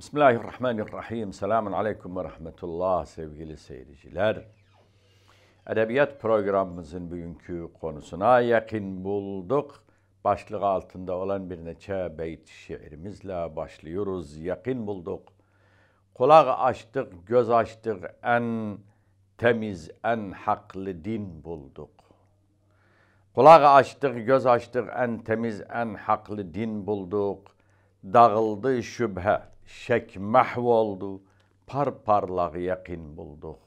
Bismillahirrahmanirrahim. Selamun Aleyküm ve Rahmetullah sevgili seyirciler. Edebiyat programımızın bugünkü konusuna yakın bulduk. Başlığı altında olan bir neçe beyt şiirimizle başlıyoruz. Yakın bulduk. Kulak açtık, göz açtık, en temiz, en haklı din bulduk. Kulak açtık, göz açtık, en temiz, en haklı din bulduk. Dağıldı şüphe, şek mahvoldu, parparlaq yakin bulduk.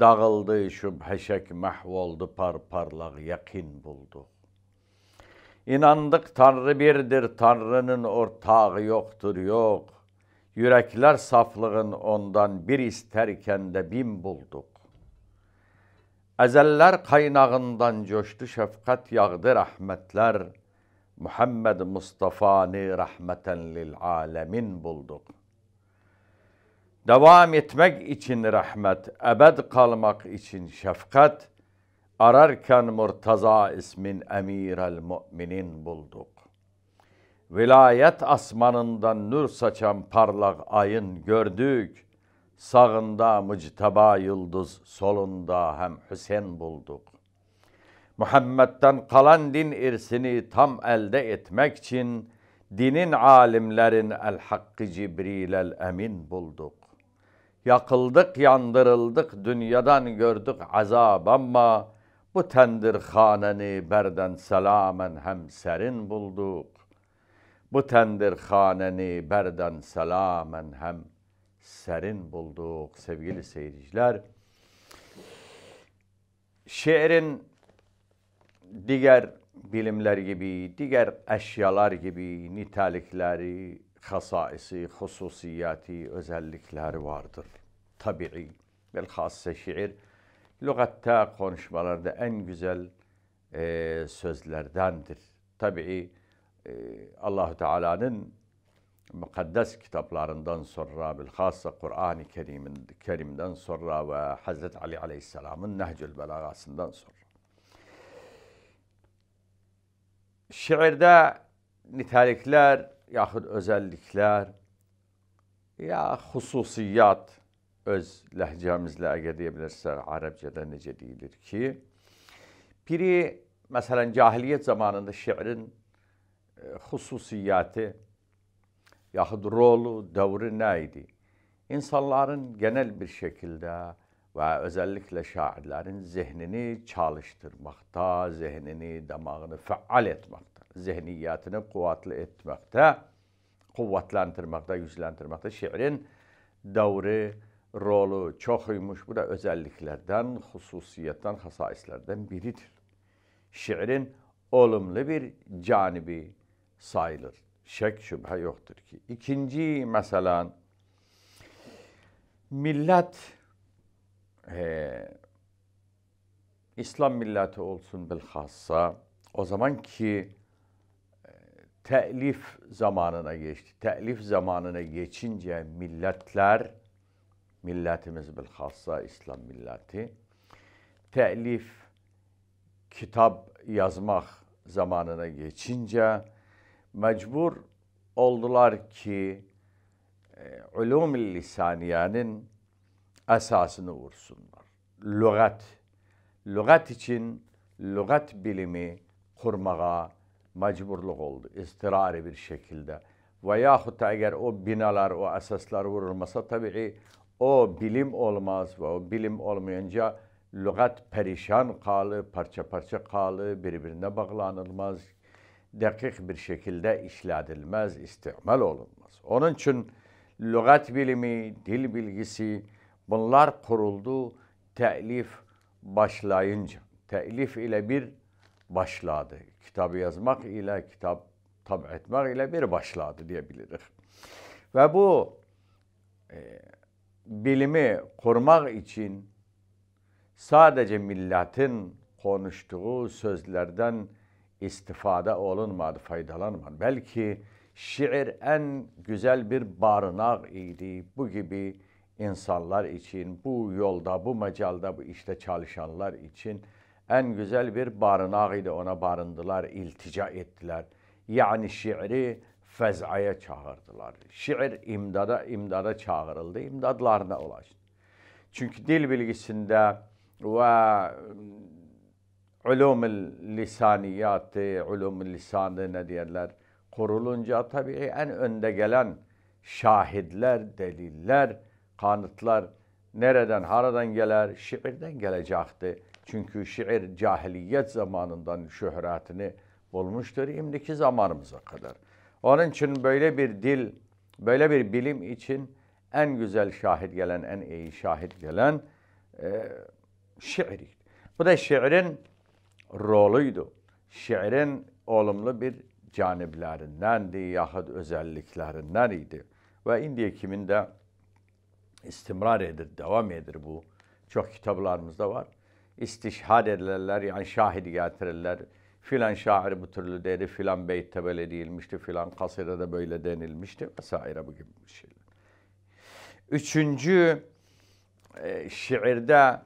Dağıldı şübhe şek mahvoldu, parparlaq yakin bulduk. İnandık Tanrı birdir, Tanrı'nın ortağı yoktur, yok. Yürekler saflığın ondan bir isterken de bin bulduk. Ezeller kaynağından coştu şefkat yağdı rahmetler.'' Muhammed Mustafa'nı rahmeten lil alemin bulduk. Devam etmek için rahmet, ebed kalmak için şefkat, ararken Murtaza ismin emirel müminin bulduk. Vilayet asmanından nur saçan parlak ayın gördük, sağında mücteba yıldız, solunda hem Hüseyin bulduk. Muhammed'den kalan din irsini tam elde etmek için dinin alimlerin el hakkı Cibril el emin bulduk. Yakıldık, yandırıldık, dünyadan gördük azab ama bu tendir haneni berden selamen hem serin bulduk. Bu tendir haneni berden selamen hem serin bulduk sevgili seyirciler. Şiirin diğer bilimler gibi, diğer eşyalar gibi nitelikleri, xəsaisi, xüsusiyyəti, özəllikləri vardır. Tabii, bilxassa şiir, lüğətdə, konuşmalarda en güzel e, sözlerdendir. Tabii e, Allahu Teala'nın mukaddes kitaplarından sonra bilhassa Kur'an-ı Kerim'den sonra ve Hazreti Ali Aleyhisselam'ın Nehcül Belaga'sından sonra Şeirdə nitəliklər, yaxud özəlliklər, ya xüsusiyyat öz ləhcəmizlə əgər deyə bilərsə, ərəbcədə necə deyilir ki, biri, məsələn, cahiliyyət zamanında şiirin e, xüsusiyyəti, yaxud rolu, dövrü nə idi? İnsanların genel bir şəkildə ve özellikle şairlerin zihnini çalıştırmakta, zihnini, damağını faal etmekte, zihniyatını kuvvetli etmekte, kuvvetlendirmekte, güçlendirmekte şiirin davri, rolü çok uymuş. Bu da özelliklerden, hususiyetten, hasaislerden biridir. Şiirin olumlu bir canibi sayılır. Şek şüphe yoktur ki. İkinci mesela millet e, İslam milleti olsun bilhassa o zaman ki e, telif zamanına geçti. Telif zamanına geçince milletler milletimiz bilhassa İslam milleti telif kitap yazmak zamanına geçince mecbur oldular ki e, ulum-i lisaniyenin esasını vursunlar. Lügat, lügat için lügat bilimi kurmaya mecburluk oldu istirari bir şekilde. Veya da eğer o binalar, o esaslar vurulmasa tabii o bilim olmaz ve o bilim olmayınca lügat perişan kalı, parça parça kalı, birbirine bağlanılmaz, dakik bir şekilde işledilmez, istimal olunmaz. Onun için lügat bilimi, dil bilgisi, Bunlar kuruldu telif başlayınca. Telif ile bir başladı. Kitabı yazmak ile kitap tab etmek ile bir başladı diyebiliriz. Ve bu e, bilimi korumak için sadece milletin konuştuğu sözlerden istifade olunmadı, faydalanmadı. Belki şiir en güzel bir barınak idi. Bu gibi insanlar için, bu yolda, bu mecalda, bu işte çalışanlar için en güzel bir barınak idi. Ona barındılar, iltica ettiler. Yani şiiri fez'aya çağırdılar. Şiir imdada, imdada çağırıldı. İmdadlarına ulaştı. Çünkü dil bilgisinde ve ulum lisaniyatı, ulum lisanı ne derler, kurulunca tabii en önde gelen şahitler, deliller, kanıtlar nereden, haradan gelir? Şiirden gelecekti. Çünkü şiir cahiliyet zamanından şöhretini bulmuştur imdiki zamanımıza kadar. Onun için böyle bir dil, böyle bir bilim için en güzel şahit gelen, en iyi şahit gelen e, şiir. Bu da şiirin roluydu. Şiirin olumlu bir caniblerindendi yahut özelliklerinden idi. Ve indiye kimin de istimrar edir, devam edir bu. Çok kitaplarımızda var. İstişhad ederler, yani şahidi getirirler. Filan şair bu türlü dedi, filan beytte böyle değilmişti, filan de böyle denilmişti vesaire bu gibi bir şeyler. Üçüncü, e, şiirde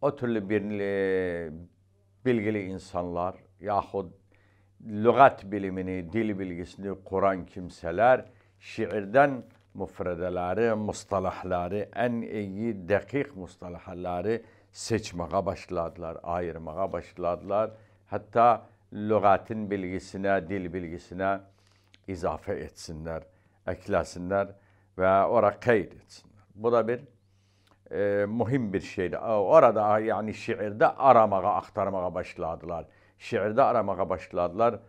o türlü bir, e, bilgili insanlar yahut lügat bilimini, dil bilgisini kuran kimseler şiirden müfredeleri, mustalahları, en iyi, dakik mustalahları seçmeye başladılar, ayırmaya başladılar. Hatta lügatin bilgisine, dil bilgisine izafe etsinler, eklesinler ve oraya kayıt etsinler. Bu da bir e, mühim bir şeydi. Orada yani şiirde aramaya, aktarmaya başladılar. Şiirde aramaya başladılar.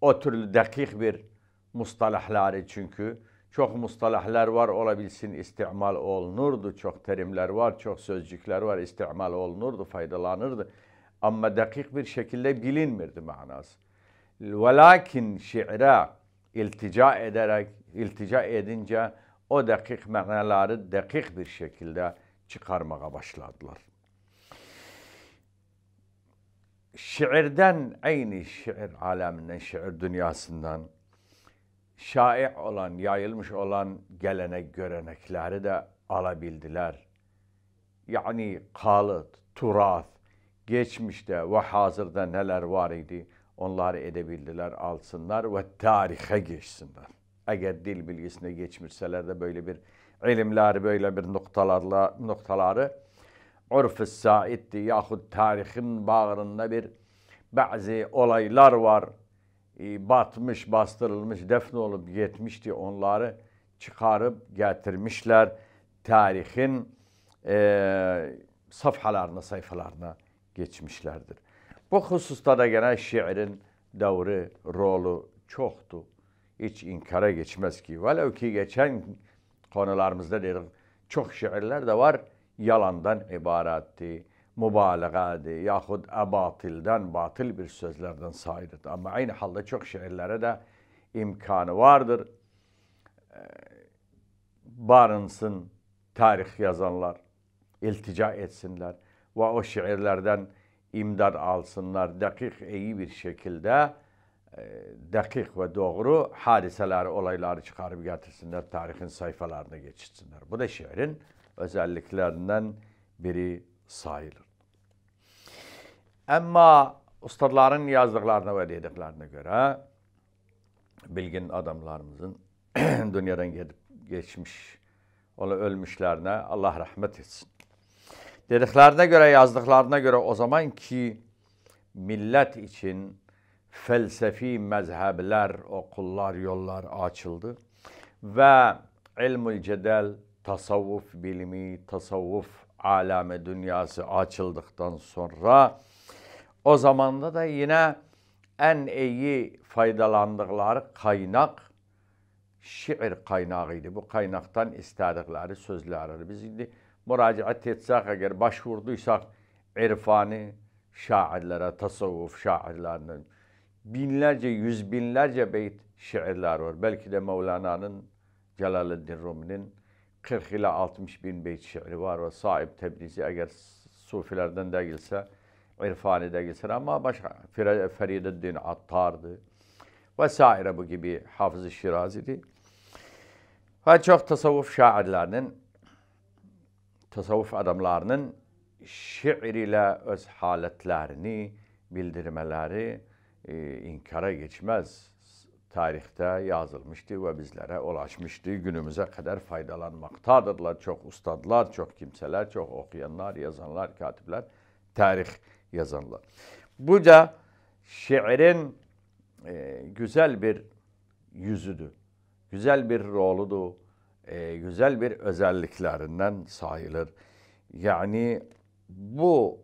O türlü dakik bir mustalahları çünkü Çox mustalahlar var, ola bilsin istimal olunurdu, çox terimler var, çox sözcükler var, istimal olunurdu, faydalanırdı. Amma dəqiq bir şekilde bilinmirdi mənası. Və lakin iltica ederek iltica edince o dəqiq mənaları dəqiq bir şekilde çıxarmağa başladılar. Şiirden aynı şiir aləmindən, şiir dünyasından şai olan, yayılmış olan gelenek görenekleri de alabildiler. Yani kalıt, turat, geçmişte ve hazırda neler var idi onları edebildiler, alsınlar ve tarihe geçsinler. Eğer dil bilgisine geçmişseler de böyle bir ilimler böyle bir noktalarla, noktaları urf-ı saiddi yahut tarihin bağrında bir bazı olaylar var. Ee, batmış, bastırılmış, defne olup gitmişti. Onları çıkarıp getirmişler tarihin e, safhalarına, sayfalarına geçmişlerdir. Bu hususta da gene şiirin devri, rolü çoktu. Hiç inkara geçmez ki. Velev ki geçen konularımızda derim çok şiirler de var yalandan ibaretti mübalağa de yahut abatilden, batıl bir sözlerden sayılır. Ama aynı halde çok şehirlere de imkanı vardır. Barınsın tarih yazanlar, iltica etsinler ve o şiirlerden imdad alsınlar. Dakik, iyi bir şekilde dakik ve doğru hadiseler olayları çıkarıp getirsinler, tarihin sayfalarına geçitsinler. Bu da şiirin özelliklerinden biri sayılır. Ama ustaların yazdıklarına ve dediklerine göre bilgin adamlarımızın dünyadan gidip geçmiş, onu ölmüşlerine Allah rahmet etsin. Dediklerine göre, yazdıklarına göre o zaman ki millet için felsefi mezhebler, okullar, yollar açıldı. Ve ilmül cedel, tasavvuf bilimi, tasavvuf alame dünyası açıldıktan sonra o zamanda da yine en iyi faydalandıkları kaynak şiir kaynağıydı. Bu kaynaktan istedikleri sözlerdir. Biz şimdi müracaat etsek eğer başvurduysak irfani şairlere, tasavvuf şairlerinin binlerce, yüz binlerce beyt şiirler var. Belki de Mevlana'nın, Celaleddin Rumi'nin 40 ila 60 bin beyt şiiri var ve sahip tebliği eğer sufilerden değilse irfani değilse ama başka Ferideddin Attar'dı vesaire bu gibi Hafız-ı Şirazi'di. Ve çok tasavvuf şairlerinin, tasavvuf adamlarının şiir ile öz haletlerini bildirmeleri e, inkara geçmez tarihte yazılmıştı ve bizlere ulaşmıştı. Günümüze kadar faydalanmaktadırlar çok ustadlar, çok kimseler, çok okuyanlar, yazanlar, katipler, tarih yazanlar. Bu da şiirin e, güzel bir yüzüdür, güzel bir roludu, e, güzel bir özelliklerinden sayılır. Yani bu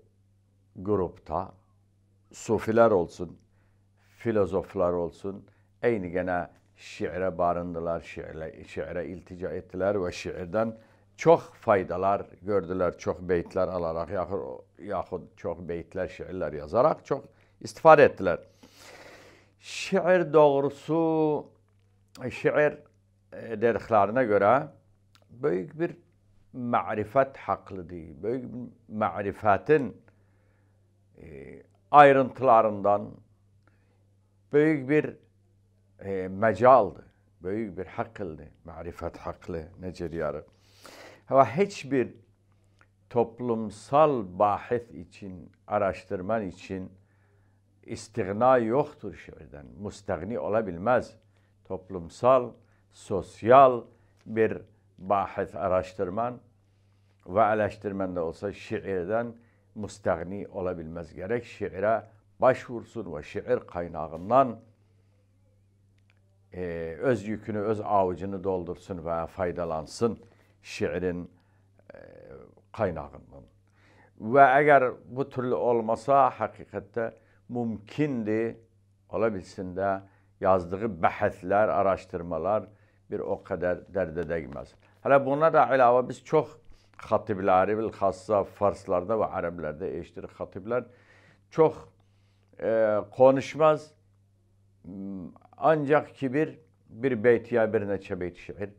grupta sufiler olsun, filozoflar olsun, Eyni gene şiire barındılar, şiire, şiire iltica ettiler ve şiirden çok faydalar gördüler, çok beytler alarak yahut, yahut çok beytler, şiirler yazarak çok istifade ettiler. Şiir doğrusu, şiir e, dediklerine göre büyük bir marifet haklıdır. Büyük bir marifetin e, ayrıntılarından, büyük bir e, mecaldı. Böyük bir hakıldı. Marifet haklı ne yarı. Ama hiçbir toplumsal bahis için, araştırman için istigna yoktur şiirden. Mustagni olabilmez. Toplumsal, sosyal bir bahis araştırman ve eleştirmen de olsa şiirden mustagni olabilmez. Gerek şiire başvursun ve şiir kaynağından e, öz yükünü, öz avucunu doldursun ve faydalansın şiirin e, kaynağından. Ve eğer bu türlü olmasa hakikatte mümkindi olabilsin de yazdığı bahisler, araştırmalar bir o kadar derde değmez. Hala buna da ilave biz çok xatibləri, bilxassa farslarda ve Araplarda eşidir xatiblər çok e, konuşmaz ancak kibir bir beyt ya bir neçe beyt şiir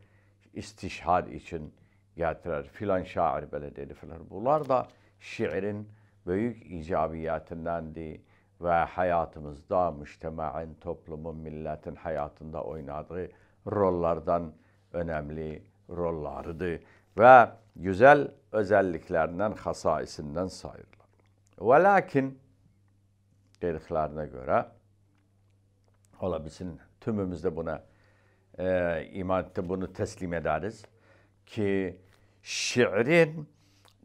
istişhad için getirir. Filan şair böyle dedi filan. Bunlar da şiirin büyük icabiyetindendi ve hayatımızda müştemain, toplumun, milletin hayatında oynadığı rollardan önemli rollardı ve güzel özelliklerinden, hasaisinden sayırlar. Ve lakin dediklerine göre olabilsin. Tümümüz de buna e, imanette bunu teslim ederiz. Ki şiirin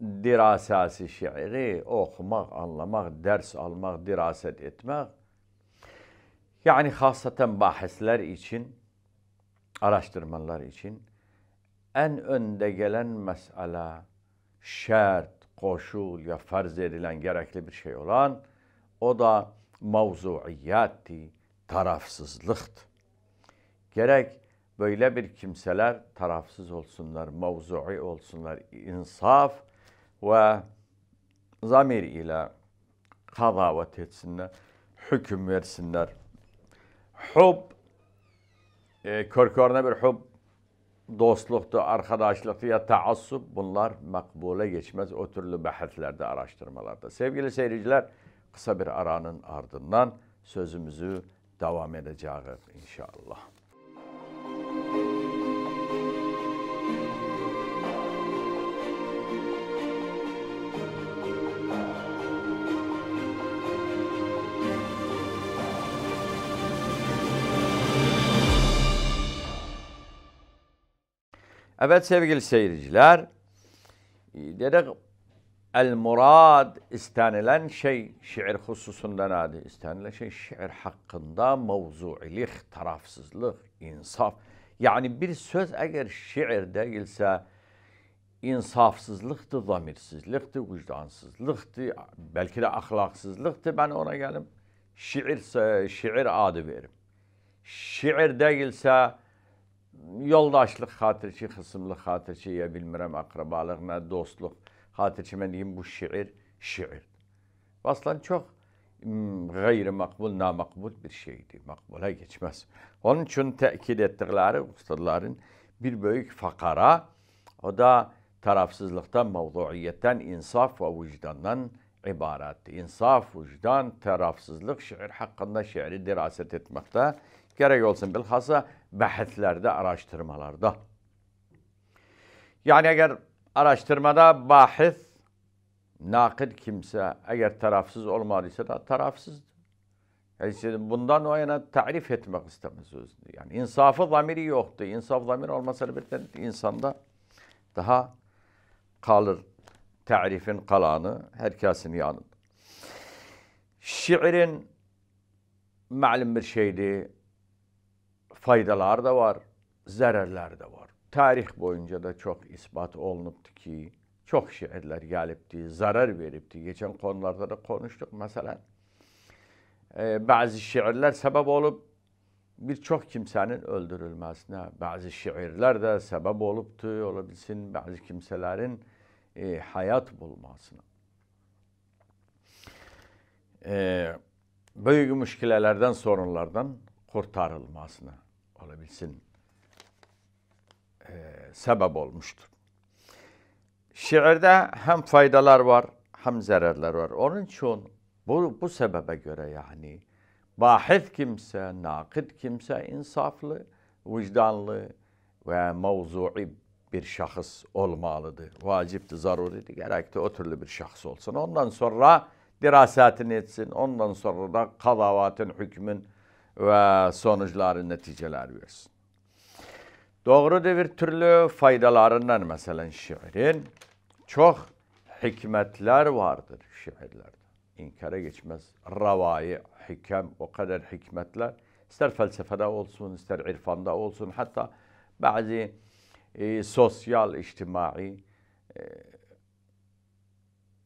dirasası şiiri okumak, anlamak, ders almak, diraset etmek yani hasaten bahisler için, araştırmalar için en önde gelen mesele, şart, koşul ya farz edilen gerekli bir şey olan o da mevzuiyatti tarafsızlıktı. Gerek böyle bir kimseler tarafsız olsunlar, mavzui olsunlar, insaf ve zamir ile kadavet etsinler, hüküm versinler. Hub, e, körkörüne bir hub, dostluktu, arkadaşlıktı ya taassup bunlar makbule geçmez o türlü bahislerde, araştırmalarda. Sevgili seyirciler, kısa bir aranın ardından sözümüzü devam edeceğiz inşallah. Evet sevgili seyirciler, e, dedik. El murad istenilen şey şiir hususunda nadi? İstenilen şey şiir hakkında mevzuilik, tarafsızlık, insaf. Yani bir söz eğer şiir değilse insafsızlıktı, zamirsizlikti, vicdansızlıktı, belki de ahlaksızlıktı. Ben ona gelip şiir şiir adı veririm. Şiir değilse yoldaşlık hatırçı, hısımlık hatırçı, ya bilmirəm, akrabalık, ne dostluk. Hatırçımenliğin bu şiir, şiir. Aslan çok gayri hmm, makbul, namakbul bir şeydi. Makbula geçmez. Onun için tekit ettikleri ustaların bir büyük fakara, o da tarafsızlıktan, mevduiyetten, insaf ve vicdandan ibaretti. İnsaf, vicdan, tarafsızlık şiir hakkında şiiri diraset etmekte gerek olsun bilhassa bahislerde, araştırmalarda. Yani eğer araştırmada bahis, nakit kimse eğer tarafsız olmalıysa da tarafsızdır. Yani bundan o yana tarif etmek istemiyoruz. Yani insafı zamiri yoktu. İnsaf zamiri olmasa elbette insanda daha kalır. Tarifin kalanı herkesin yanında. Şiirin malum bir şeydi. Faydalar da var, zararlar da var. Tarih boyunca da çok ispat olunubdur ki, çok şəhərlər gəlibdir, zarar veribdir. Geçen konularda da konuştuk. Mesela e, bazı şiirler sebep olup birçok kimsenin öldürülmesine, bazı bəzi şiirlər də səbəb olubdur, ola bilsin e, həyat bulmasına. E, böyük müşkilələrdən, sorunlardan kurtarılmasına olabilsin. E, sebep olmuştur. Şiirde hem faydalar var hem zararlar var. Onun için bu, bu sebebe göre yani bahis kimse, nakit kimse insaflı, vicdanlı ve mevzui bir şahıs olmalıdır. Vacipti, zaruriydi. Gerekti o türlü bir şahıs olsun. Ondan sonra dirasatini etsin. Ondan sonra da kadavatın hükmün ve sonuçların neticeler versin doğru Doğrudur türlü faydalarından mesela şiirin çok hikmetler vardır şiirlerde. İnkara geçmez. Ravai, hikem, o kadar hikmetler. İster felsefede olsun, ister irfanda olsun. Hatta bazı e, sosyal, içtimai e,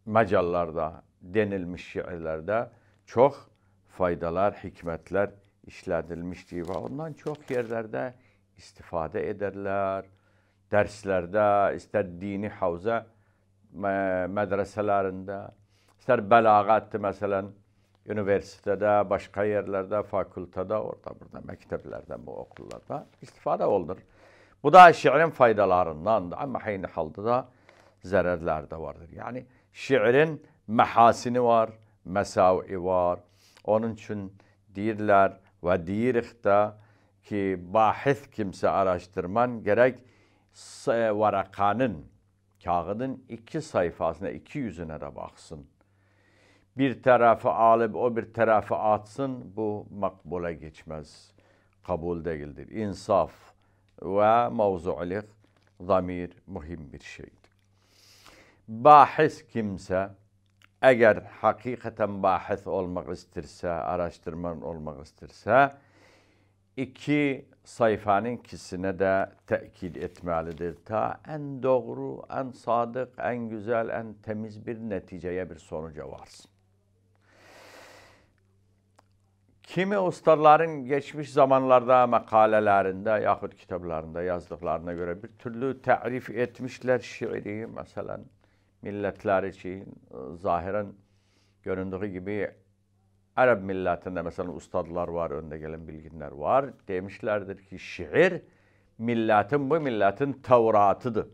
mecallarda, denilmiş şiirlerde çok faydalar, hikmetler işledilmişti. Ve ondan çok yerlerde istifade ederler. Derslerde, ister dini havza medreselerinde, ister belagatte mesela üniversitede, başka yerlerde, fakültede, orada burada, mekteplerde, bu okullarda istifade olur. Bu da şiirin faydalarından da ama aynı halde da zararlar da vardır. yani şiirin məhasini var, məsavi var. Onun için deyirlər və deyirik də ki bahis kimse araştırman gerek e, varakanın, kağıdın iki sayfasına, iki yüzüne de baksın. Bir tarafı alıp o bir tarafı atsın, bu makbule geçmez. Kabul değildir. İnsaf ve mavzu'lik zamir mühim bir şeydir. Bahis kimse, eğer hakikaten bahis olmak isterse, araştırman olmak isterse, iki sayfanın ikisine de tekil etmelidir. Ta en doğru, en sadık, en güzel, en temiz bir neticeye, bir sonuca varsın. Kimi ustaların geçmiş zamanlarda makalelerinde yahut kitaplarında yazdıklarına göre bir türlü tarif etmişler şiiri. Mesela milletler için zahiren göründüğü gibi Arap millatında mesela ustadlar var, önde gelen bilginler var. Demişlerdir ki şiir milletin bu milletin Tevratı'dır.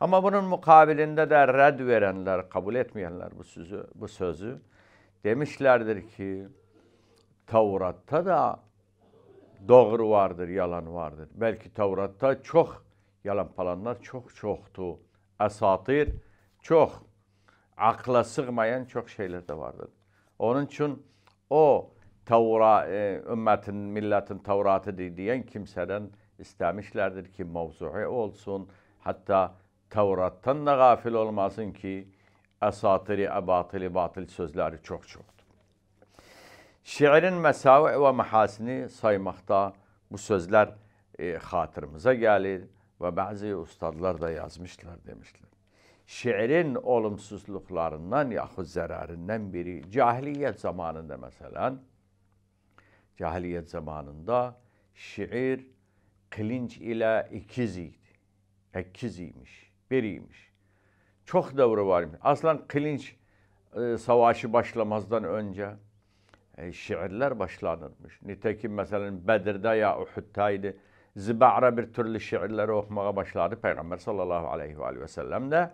Ama bunun mukabilinde de red verenler, kabul etmeyenler bu sözü, bu sözü demişlerdir ki Tevrat'ta da doğru vardır, yalan vardır. Belki Tevrat'ta çok yalan falanlar çok çoktu. Esatir çok akla sığmayan çok şeyler de vardır. Onun için o Tavra, e, ümmətin, millətin Tavratıdır deyən kimsədən istəmişlərdir ki, mövzuu olsun. Hətta Tavratdan da qafil olmasın ki, əsatiri, əbatili, batil sözləri çox-çoxdur. Şiirin məsavi və məhasini saymaqda bu sözlər e, xatırımıza gəlir və bəzi ustadlar da yazmışlar, demişlər. şiirin olumsuzluklarından yahut zararından biri. Cahiliyet zamanında mesela, cahiliyet zamanında şiir kılınç ile ikiziydi. İkiziymiş, biriymiş. Çok devre varmış. Aslan kılınç e, savaşı başlamazdan önce şiirler başlanırmış. Nitekim mesela Bedir'de ya Uhud'daydı. Zibara bir türlü şiirleri okumaya başladı. Peygamber sallallahu aleyhi ve sellem de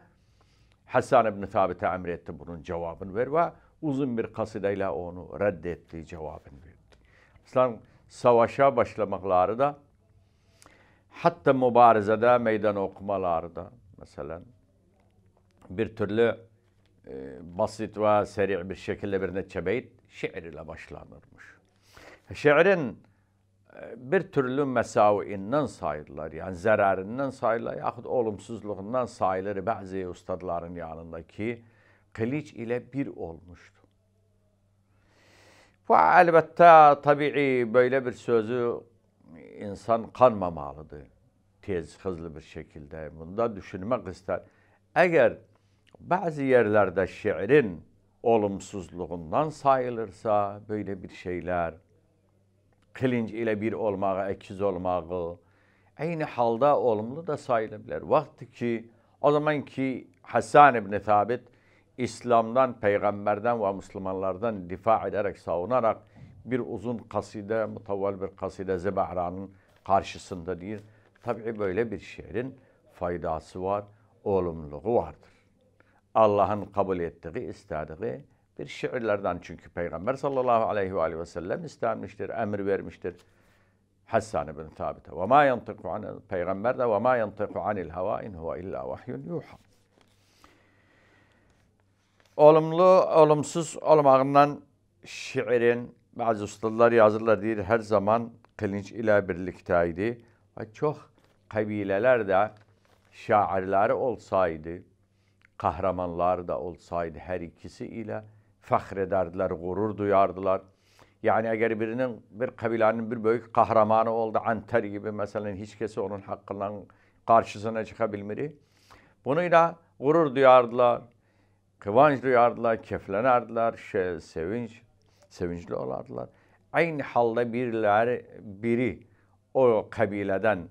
Hasan ibn Thabit'e emretti bunun cevabını ver ve uzun bir kasideyle onu reddetti cevabını verdi. İslam savaşa başlamakları da hatta mübarizede meydan okumaları da mesela bir türlü e, basit ve seri bir şekilde bir neçe beyt şiir ile başlanırmış. Şiirin bir türlü mesaviinden sayırlar. Yani zararından sayırlar yaxud olumsuzluğundan sayılır bazı ustadların yanındaki kılıç ile bir olmuştu. Bu elbette tabii böyle bir sözü insan kanmamalıdır. Tez, hızlı bir şekilde. Bunda düşünmek ister. Eğer bazı yerlerde şiirin olumsuzluğundan sayılırsa böyle bir şeyler kılınc ile bir olmağı, ekiz olmağı, aynı halda olumlu da sayılabilir. Vakti ki o zaman ki Hasan ibn Thabit İslam'dan, peygamberden ve Müslümanlardan difa ederek, savunarak bir uzun kaside, mutavval bir kaside Zebahra'nın karşısında değil. Tabii böyle bir şiirin faydası var, olumluluğu vardır. Allah'ın kabul ettiği, istediği bir şiirlerden çünkü Peygamber sallallahu aleyhi ve, aleyhi ve sellem istenmiştir, emir vermiştir. Hassan ibn Thabit'e. Ve ma yantıku anil peygamber de ve ma yantıku anil hava in huve illa vahyun yuha. Olumlu, olumsuz olmağından şiirin bazı ustalar yazırlar değil her zaman kılınç ile birlikteydi. Ve çok kabileler de şairleri olsaydı, kahramanlar da olsaydı her ikisi ile fahrederdiler, gurur duyardılar. Yani eğer birinin, bir kabilenin bir büyük kahramanı oldu, Anter gibi mesela hiç kesi onun hakkından karşısına çıkabilmeli. Bunuyla gurur duyardılar, kıvanç duyardılar, keflenerdiler, şey, sevinç, sevinçli olardılar. Aynı halde birileri, biri o kabileden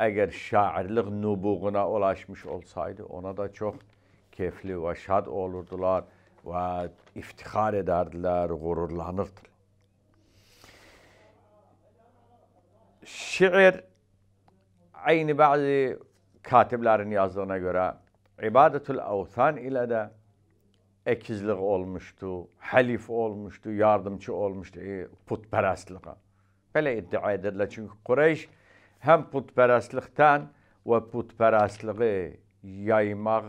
eğer şairlik nubuğuna ulaşmış olsaydı ona da çok kefli ve şad olurdular.'' ve iftihar ederdiler, gururlanırdılar. Şiir aynı bazı katiplerin yazdığına göre ibadetül avtan ile de ekizlik olmuştu, halif olmuştu, yardımcı olmuştu e, putperestliğe. Böyle iddia edirler. Çünkü Kureyş hem putperestlikten ve putperestliği yaymak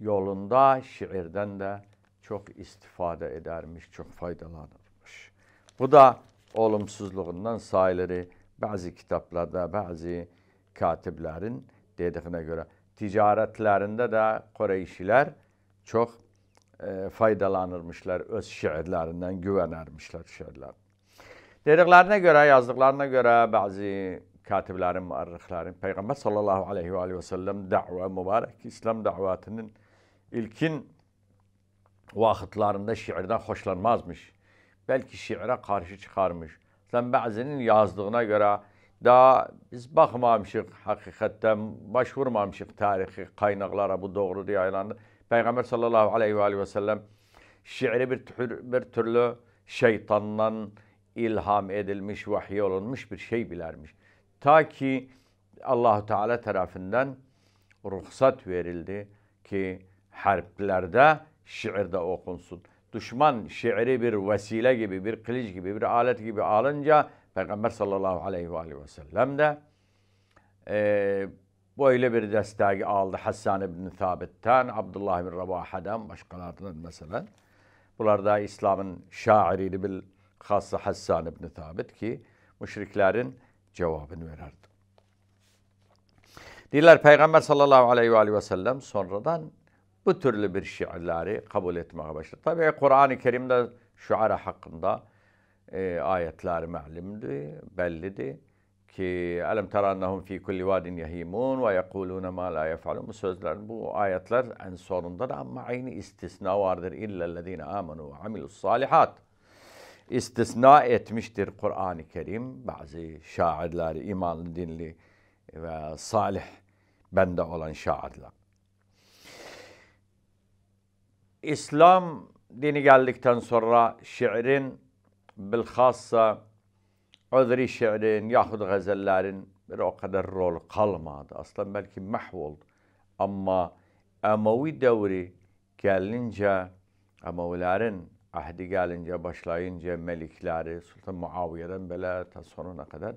yolunda şiirden de çok istifade edermiş, çok faydalanırmış. Bu da olumsuzluğundan sayıları bazı kitaplarda, bazı katiplerin dediğine göre ticaretlerinde de Koreyşiler çok e, faydalanırmışlar öz şiirlerinden, güvenermişler şiirler. Dediklerine göre, yazdıklarına göre bazı katiplerin, muarrıhların Peygamber sallallahu aleyhi ve, aleyhi ve sellem da'va mübarek İslam davatının ilkin vakıtlarında şiirden hoşlanmazmış. Belki şiire karşı çıkarmış. Sen bazının yazdığına göre daha biz bakmamışık hakikaten başvurmamışık tarihi kaynaklara bu doğru diye aylandı. Peygamber sallallahu aleyhi ve, aleyhi ve sellem şiiri bir, tür, bir türlü şeytandan ilham edilmiş, vahiy olunmuş bir şey bilermiş. Ta ki Allahu Teala tarafından ruhsat verildi ki harplerde şiirde okunsun. Düşman şiiri bir vesile gibi, bir kılıç gibi, bir alet gibi alınca Peygamber sallallahu aleyhi ve, aleyhi ve sellem de e, böyle bir desteği aldı Hasan ibn Thabit'ten, Abdullah ibn Rabaha'dan, başkalarından mesela. Bunlar da İslam'ın şairiydi bil hassa Hasan ibn Thabit ki müşriklerin cevabını verirdi. Diler Peygamber sallallahu aleyhi ve, aleyhi ve sellem sonradan bu türlü bir şiirleri kabul etmeye başladı. Tabii Kur'an-ı Kerim'de şuara hakkında e, ayetler me'limdi, bellidi ki elem terannahum fi kulli vadin yahimun ve yekulune ma la yef'alun bu sözler bu ayetler en sonunda da ama aynı istisna vardır illellezine amenu ve amilus salihat istisna etmiştir Kur'an-ı Kerim bazı şairleri imanlı dinli ve salih bende olan şairler. İslam dini geldikten sonra şiirin bilhassa özri şiirin yahut gazellerin bir o kadar rol kalmadı. Aslında belki mahvoldu. Ama Emevi devri gelince, Emevilerin ahdi gelince, başlayınca melikleri, Sultan Muaviye'den bela sonuna kadar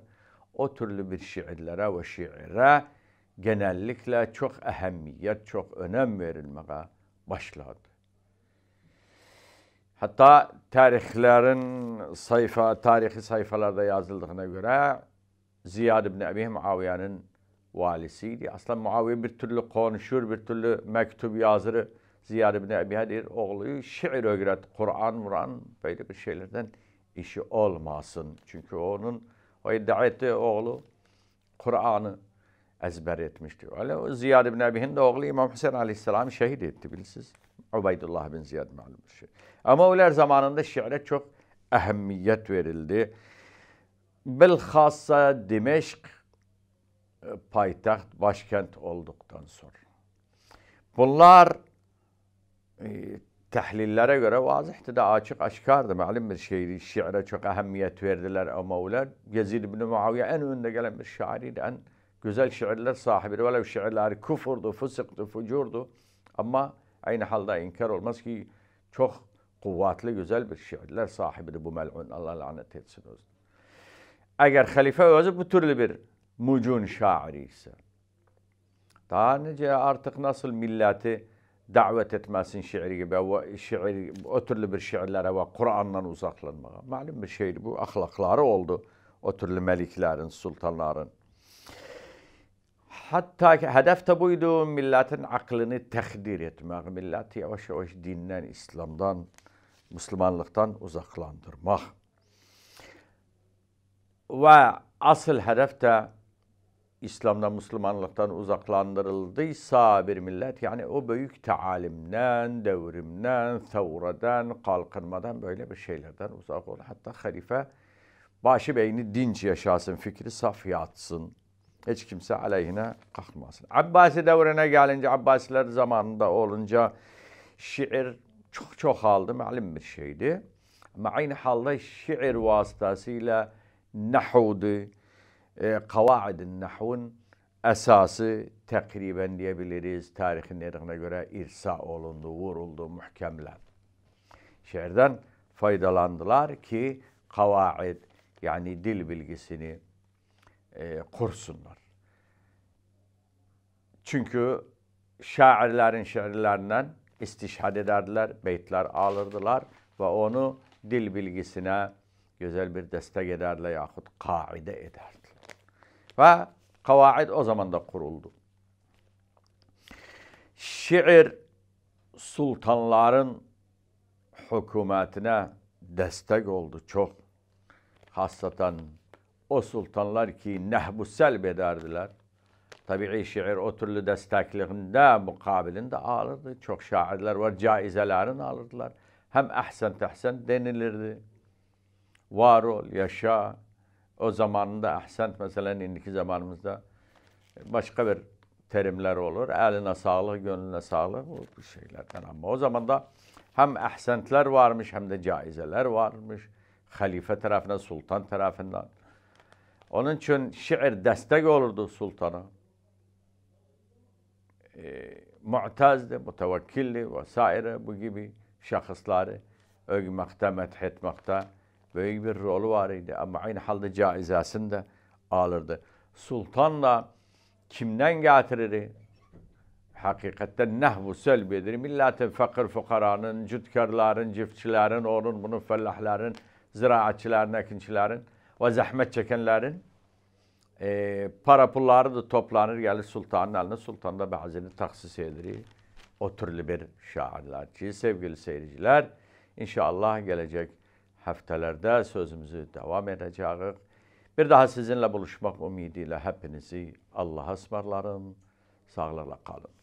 o türlü bir şiirlere ve şiire genellikle çok ehemmiyet, çok önem verilmeye başladı. Hatta tarihlerin sayfa, tarihi sayfalarda yazıldığına göre Ziyad ibn Ebi Muaviye'nin valisiydi. Aslında Muaviye bir türlü konuşur, bir türlü mektup yazır. Ziyad ibn Ebi'dir oğlu şiir öğret, Kur'an, Muran böyle bir şeylerden işi olmasın. Çünkü onun o iddia ettiği oğlu Kur'an'ı ezber etmişti. Öyle Ziyad ibn Ebi'nin de oğlu İmam Hüseyin aleyhisselam şehit etti bilirsiniz. Ubeydullah bin Ziyad malum bir şey. Ameviler zamanında şiire çok ehemmiyet verildi. Bilhassa Dimeşk e, payitaht, başkent olduktan sonra. Bunlar e, tahlillere göre vazihti de açık aşkardı. Malum bir şeydi. Şiire çok ehemmiyet verdiler Emeviler. Yazid bin Muaviye en önde gelen bir şairiydi. En güzel şiirler sahibi. Velev şiirleri küfürdü, fısıktı, fucurdu. Ama Aynı halde inkar olmaz ki çok kuvvetli güzel bir şiirler sahibidir bu mel'un. Allah lanet etsin özünü. Eğer halife özü bu türlü bir mucun şairi ise daha nice artık nasıl milleti davet etmesin şiiri gibi ve şiir, o türlü bir şiirlere ve Kur'an'dan uzaklanmaya. Malum bir şeydi bu ahlakları oldu o türlü meliklerin, sultanların. Hatta hedef de buydu milletin aklını tehdir etmek, milleti yavaş yavaş dinden, İslam'dan, Müslümanlıktan uzaklandırmak. Ve asıl hedef de İslam'dan, Müslümanlıktan uzaklandırıldıysa bir millet, yani o büyük taalimden, devrimden, tevradan, kalkınmadan böyle bir şeylerden uzak ol. Hatta halife başı beyni dinç yaşasın, fikri saf yatsın. Hiç kimse aleyhine kalkmasın. Abbasi devrine gelince, Abbasiler zamanında olunca şiir çok çok aldı, malum bir şeydi. Ama aynı halde şiir vasıtasıyla nahudu, e, kavaidin nahun esası tekriben diyebiliriz. Tarihin erine göre irsa olundu, vuruldu, muhkemler. Şiirden faydalandılar ki kavaid yani dil bilgisini, e, korusunlar. Çünkü şairlerin şairlerinden istişhad ederdiler, beytler alırdılar ve onu dil bilgisine güzel bir destek ederler yahut kaide ederdiler. Ve kavaid o zaman da kuruldu. Şiir sultanların hükümetine destek oldu çok. Hasaten o sultanlar ki nehbu selb ederdiler. Tabii şiir o türlü desteklerinde mukabilinde alırdı. Çok şairler var caizelerini alırdılar. Hem ahsen tehsen denilirdi. Var ol, yaşa. O zamanında ahsen mesela indiki zamanımızda başka bir terimler olur. Eline sağlık, gönlüne sağlık bu şeylerden ama o zaman da hem ahsentler varmış hem de caizeler varmış. Halife tarafından, sultan tarafından. Onun için şiir destek olurdu sultana. E, ee, Mu'taz'dı, Mutevekkil'di vesaire bu gibi şahısları övmekte, methetmekte büyük bir rolü var idi. Ama aynı halde caizasını da alırdı. Sultanla kimden getirir? Hakikaten nehvu selbidir. Milletin fakir fukaranın, cütkarların, ciftçilerin, onun bunun fellahların, ziraatçilerin, ekinçilerin ve zahmet çekenlerin e, para pulları da toplanır gelir sultanın eline. Sultan da bir hazine taksis edilir. O türlü bir şairlerci. Sevgili seyirciler inşallah gelecek haftalarda sözümüzü devam edeceğiz. Bir daha sizinle buluşmak ümidiyle hepinizi Allah'a ısmarlarım. Sağlıkla kalın.